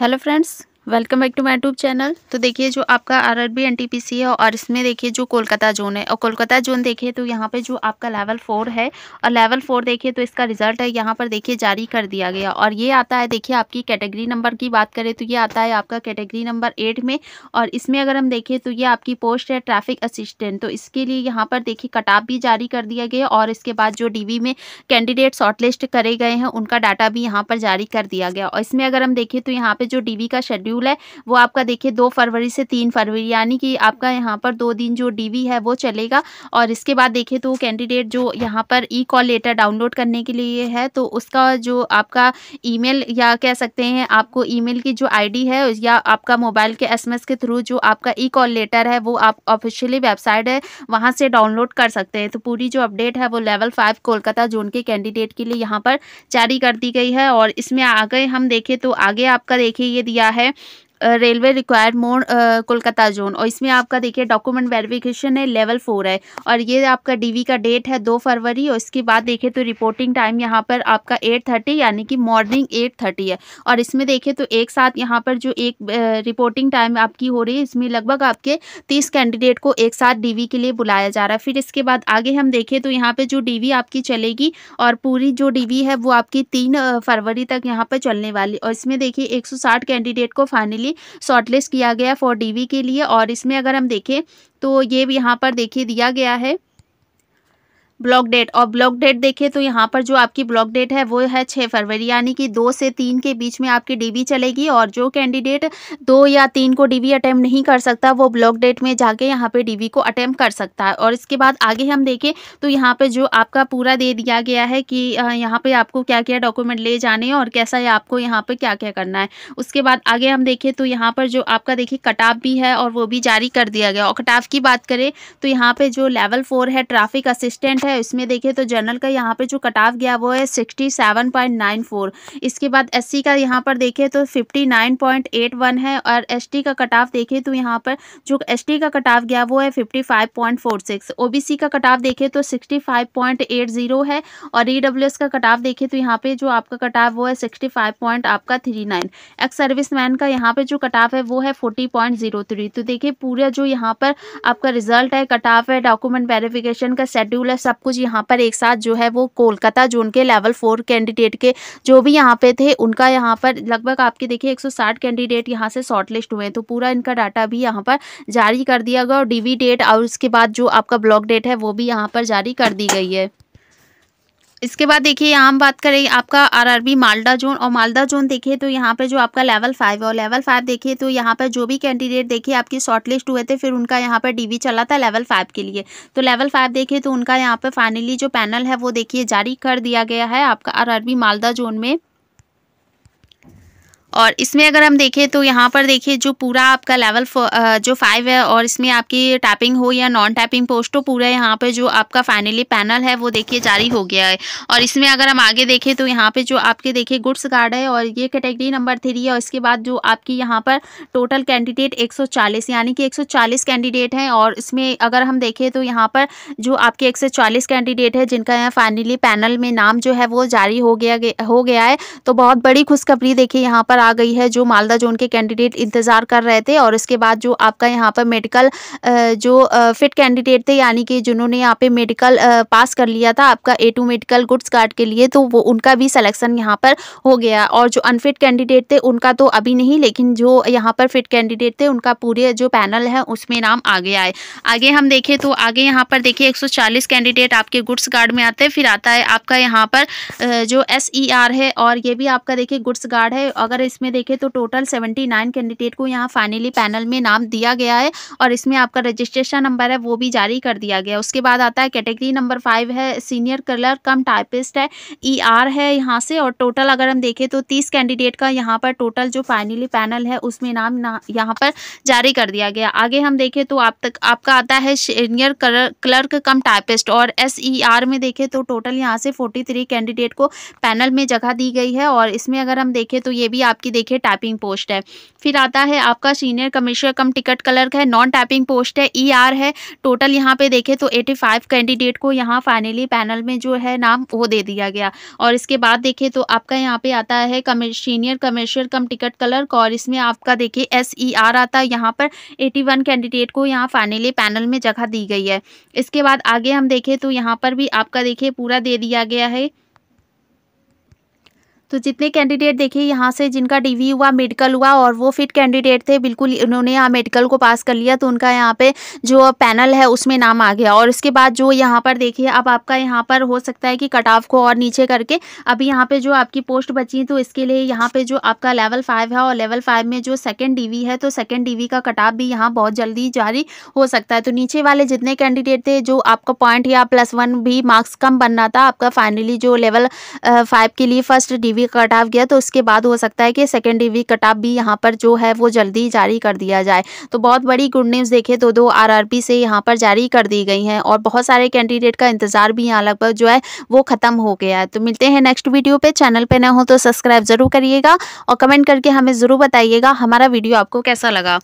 hello friends welcome back to my tube channel तो देखिए जो आपका R R B N T P C है और इसमें देखिए जो कोलकाता जोन है और कोलकाता जोन देखिए तो यहाँ पे जो आपका लेवल फोर है और लेवल फोर देखिए तो इसका रिजल्ट है यहाँ पर देखिए जारी कर दिया गया और ये आता है देखिए आपकी कैटेगरी नंबर की बात करें तो ये आता है आपका कैटेगरी नंबर एट में और इसमें अगर हम देखें तो ये आपकी पोस्ट है ट्रैफिक असिस्टेंट तो इसके लिए यहाँ पर देखिए कटाप भी जारी कर दिया गया और इसके बाद जो डी में कैंडिडेट शॉर्टलिस्ट करे गए हैं उनका डाटा भी यहाँ पर जारी कर दिया गया और इसमें अगर हम देखें तो यहाँ पर जो डी का शेड्यूल शेड्यूल है वो आपका देखिए दो फरवरी से तीन फरवरी यानी कि आपका यहाँ पर दो दिन जो डीवी है वो चलेगा और इसके बाद देखिए तो कैंडिडेट जो यहाँ पर ई कॉल लेटर डाउनलोड करने के लिए है तो उसका जो आपका ईमेल या कह सकते हैं आपको ईमेल की जो आईडी है या आपका मोबाइल के एसएमएस के थ्रू जो आपका ई कॉल लेटर है वो आप ऑफिशियली वेबसाइट है वहाँ से डाउनलोड कर सकते हैं तो पूरी जो अपडेट है वो लेवल फाइव कोलकाता जोन के कैंडिडेट के लिए यहाँ पर जारी कर दी गई है और इसमें आगे हम देखें तो आगे आपका देखिए ये दिया है railway required mode Kolkata zone और इसमें आपका देखिए डॉक्यूमेंट वेरिफिकेशन है लेवल फोर है और ये आपका डीवी का डेट है दो फरवरी और इसके बाद देखिए तो रिपोर्टिंग टाइम यहाँ पर आपका एट थर्टी यानी कि मॉर्निंग एट थर्टी है और इसमें देखिए तो एक साथ यहाँ पर जो एक रिपोर्टिंग टाइम आपकी हो रही है इसमें लगभग आपके तीस कैंडिडेट को एक साथ डी के लिए बुलाया जा रहा है फिर इसके बाद आगे हम देखें तो यहाँ पर जो डी आपकी चलेगी और पूरी जो डी है वो आपकी तीन फरवरी तक यहाँ पर चलने वाली और इसमें देखिए एक कैंडिडेट को फाइनली शॉर्टलिस्ट किया गया फॉर डीवी के लिए और इसमें अगर हम देखें तो ये यहाँ पर देखिए दिया गया है ब्लॉक डेट और ब्लॉक डेट देखें तो यहाँ पर जो आपकी ब्लॉक डेट है वो है छः फरवरी यानी कि दो से तीन के बीच में आपकी डीबी चलेगी और जो कैंडिडेट दो या तीन को डीबी अटैम्प्ट नहीं कर सकता वो ब्लॉक डेट में जाके यहाँ पे डीबी को अटैम्प कर सकता है और इसके बाद आगे हम देखें तो यहाँ पे जो आपका पूरा दे दिया गया है कि यहाँ पर आपको क्या क्या डॉक्यूमेंट ले जाने और कैसा है आपको यहाँ पर क्या क्या करना है उसके बाद आगे हम देखें तो यहाँ पर जो आपका देखिए कटाव भी है और वो भी जारी कर दिया गया और कटाव की बात करें तो यहाँ पर जो लेवल फोर है ट्रैफिक असिस्टेंट है है इसमें देखिए तो जनरल का यहाँ पे जो कट ऑफ गया वो है sixty seven point nine four इसके बाद एस का यहाँ पर देखें तो fifty nine point eight one है और एस का कट ऑफ देखें तो यहाँ पर जो एस का कट ऑफ गया वो है fifty five point four six O B C का कट ऑफ देखें तो sixty five point eight zero है और ई डब्ल्यू एस का कट ऑफ देखें तो यहाँ पे जो आपका कट ऑफ वो है सिक्सटी फाइव पॉइंट आपका three nine ex service man का यहाँ पे जो कट ऑफ है वो है फोर्टी पॉइंट जीरो थ्री तो देखिए पूरा जो यहाँ पर आपका रिजल्ट है कट ऑफ है डॉक्यूमेंट वेरिफिकेशन का शेड्यूल है सब कुछ यहाँ पर एक साथ जो है वो कोलकाता जोन के लेवल फोर कैंडिडेट के जो भी यहाँ पे थे उनका यहाँ पर लगभग आपके देखिए 160 कैंडिडेट यहाँ से शॉर्टलिस्ट हुए हैं तो पूरा इनका डाटा भी यहाँ पर जारी कर दिया गया और डीवी डेट और उसके बाद जो आपका ब्लॉक डेट है वो भी यहाँ पर जारी कर दी गई है इसके बाद देखिए हम बात करें आपका आरआरबी मालदा जोन और मालदा जोन देखिए तो यहाँ पे जो आपका लेवल फाइव और लेवल फाइव देखिए तो यहाँ पर जो भी कैंडिडेट देखिए आपकी शॉर्टलिस्ट हुए थे फिर उनका यहाँ पर डीवी चला था लेवल फाइव के लिए तो लेवल फाइव देखिए तो उनका यहाँ पर फाइनली जो पैनल है वो देखिए जारी कर दिया गया है आपका आर मालदा जोन में और इसमें अगर हम देखें तो यहाँ पर देखिए जो पूरा आपका लेवल जो फाइव है और इसमें आपकी टैपिंग हो या नॉन टैपिंग पोस्ट हो पूरा यहाँ पर जो आपका फाइनली पैनल है वो देखिए जारी हो गया है और इसमें अगर हम आगे देखें तो यहाँ पे जो आपके देखिए गुड्स गार्ड है और ये कैटेगरी नंबर थ्री है और इसके बाद जो आपकी यहाँ पर टोटल कैंडिडेट एक यानी कि एक कैंडिडेट हैं और इसमें अगर हम देखें तो यहाँ पर जो आपके एक कैंडिडेट है जिनका यहाँ फाइनली पैनल में नाम जो है वो जारी हो गया हो गया है तो बहुत बड़ी खुशखबरी देखिए यहाँ पर आ गई है जो मालदा जोन के कैंडिडेट इंतज़ार कर रहे थे और इसके बाद जो आपका यहाँ पर मेडिकल जो फिट कैंडिडेट थे यानी कि जिन्होंने यहाँ पे मेडिकल पास कर लिया था आपका A two medical goods card के लिए तो वो उनका भी सलेक्शन यहाँ पर हो गया और जो अनफिट कैंडिडेट थे उनका तो अभी नहीं लेकिन जो यहाँ पर फिट कैंडिडेट थे उनका पूरे जो पैनल है उसमें नाम आ गया है आगे हम देखें तो आगे यहाँ पर देखिए 140 कैंडिडेट आपके गुड्स कार्ड में आते हैं फिर आता है आपका यहाँ पर जो एस e है और ये भी आपका देखिए गुड्स गार्ड है अगर इसमें देखें तो टोटल सेवेंटी नाइन कैंडिडेट को यहाँ फाइनली पैनल में नाम दिया गया है और इसमें आपका रजिस्ट्रेशन नंबर है वो भी जारी कर दिया गया उसके बाद आता है कैटेगरी नंबर फाइव है सीनियर कलर कम टाइपिस्ट है ई e ER है यहाँ से और टोटल अगर हम देखें तो तीस कैंडिडेट का यहाँ पर टोटल जो फाइनली पैनल है उसमें नाम ना यहाँ पर जारी कर दिया गया आगे हम देखें तो आप तक आपका आता है सीनियर क्लर्क कम टाइपिस्ट और एस ई आर में देखें तो टोटल यहाँ से फोर्टी थ्री कैंडिडेट को पैनल में जगह दी गई है और इसमें अगर हम देखें तो ये भी आप आपकी देखिए टैपिंग पोस्ट है फिर आता है आपका senior commissioner cum ticket clerk है नॉन टैपिंग पोस्ट है ई e ER है टोटल यहाँ पे देखे तो एटी फाइव कैंडिडेट को यहाँ फाइनली पैनल में जो है नाम वो दे दिया गया और इसके बाद देखे तो आपका यहाँ पे आता है senior commissioner cum ticket clerk और इसमें आपका देखिए एस ई आर आता है यहाँ पर एटी वन कैंडिडेट को यहाँ फाइनली पैनल में जगह दी गई है इसके बाद आगे हम देखें तो यहाँ पर भी आपका देखिए पूरा दे दिया गया है तो जितने कैंडिडेट देखिए यहाँ से जिनका डीवी हुआ मेडिकल हुआ और वो फिट कैंडिडेट थे बिल्कुल उन्होंने यहाँ मेडिकल को पास कर लिया तो उनका यहाँ पे जो पैनल है उसमें नाम आ गया और इसके बाद जो यहाँ पर देखिए अब आपका यहाँ पर हो सकता है कि कट ऑफ को और नीचे करके अभी यहाँ पे जो आपकी पोस्ट बची है तो इसके लिए यहाँ पे जो आपका लेवल फाइव है और लेवल फाइव में जो सेकेंड डी है तो सेकेंड डी का कट ऑफ भी यहाँ बहुत जल्दी जारी हो सकता है तो नीचे वाले जितने कैंडिडेट थे जो आपका पॉइंट या प्लस वन भी मार्क्स कम बन था आपका फाइनली जो लेवल फाइव के लिए first D week cut off गया तो उसके बाद हो सकता है कि सेकेंड कट ऑफ भी यहाँ पर जो है वो जल्दी जारी कर दिया जाए तो बहुत बड़ी गुड न्यूज़ देखे दो दो आर से यहाँ पर जारी कर दी गई हैं और बहुत सारे कैंडिडेट का इंतजार भी यहाँ लगभग जो है वो ख़त्म हो गया है तो मिलते हैं नेक्स्ट वीडियो पर चैनल पर न हो तो सब्सक्राइब ज़रूर करिएगा और कमेंट करके हमें ज़रूर बताइएगा हमारा वीडियो आपको कैसा लगा